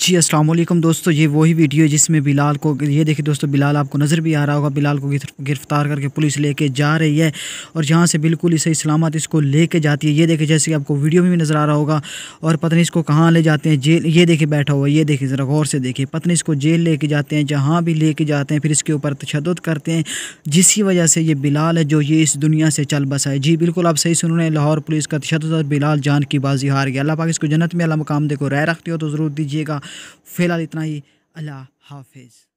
जी अस्सलाम वालेकुम दोस्तों ये वही वीडियो जिसमें बिलाल को ये देखिए दोस्तों बिलाल आपको नज़र भी आ रहा होगा बिलाल को गिरफ़्तार करके पुलिस लेके जा रही है और जहाँ से बिल्कुल इसे इस्लामात इसको लेके जाती है ये देखिए जैसे कि आपको वीडियो में भी नज़र आ रहा होगा और पत्नी इसको कहाँ ले जाते हैं जेल ये देखिए बैठा हुआ ये देखिए ज़रा गौर से देखिए पत्नी इसको जेल लेके जाते हैं जहाँ भी लेके जाते हैं फिर इसके ऊपर तशद करते हैं जिसकी वजह से ये बिलाल है जो ये इस दुनिया से चल बसा है जी बिल्कुल आप सही सुन रहे हैं लाहौर पुलिस का तशद और बिलाल जान की बाजी हार गया अल्लाह पाक इसको जन्नत में अला मकाम देखो राय रखते हो तो ज़रूर दीजिएगा फ़िलहाल इतना ही अल्लाह हाफिज़